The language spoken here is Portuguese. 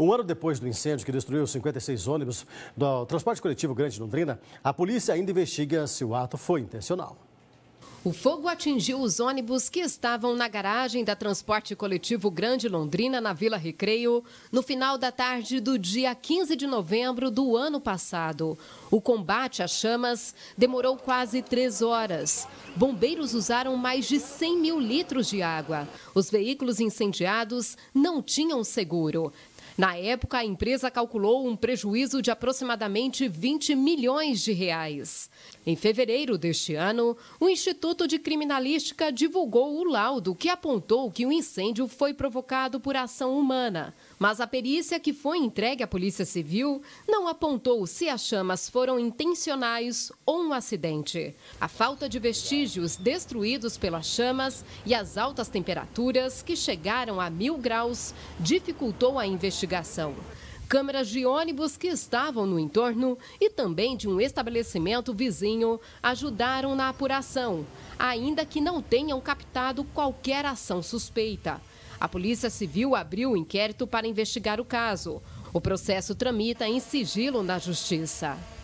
Um ano depois do incêndio que destruiu 56 ônibus do transporte coletivo Grande Londrina, a polícia ainda investiga se o ato foi intencional. O fogo atingiu os ônibus que estavam na garagem da Transporte Coletivo Grande Londrina, na Vila Recreio, no final da tarde do dia 15 de novembro do ano passado. O combate às chamas demorou quase três horas. Bombeiros usaram mais de 100 mil litros de água. Os veículos incendiados não tinham seguro. Na época, a empresa calculou um prejuízo de aproximadamente 20 milhões de reais. Em fevereiro deste ano, o Instituto de Criminalística divulgou o laudo que apontou que o incêndio foi provocado por ação humana, mas a perícia que foi entregue à Polícia Civil não apontou se as chamas foram intencionais ou um acidente. A falta de vestígios destruídos pelas chamas e as altas temperaturas, que chegaram a mil graus, dificultou a investigação investigação. Câmeras de ônibus que estavam no entorno e também de um estabelecimento vizinho ajudaram na apuração, ainda que não tenham captado qualquer ação suspeita. A Polícia Civil abriu o inquérito para investigar o caso. O processo tramita em sigilo na Justiça.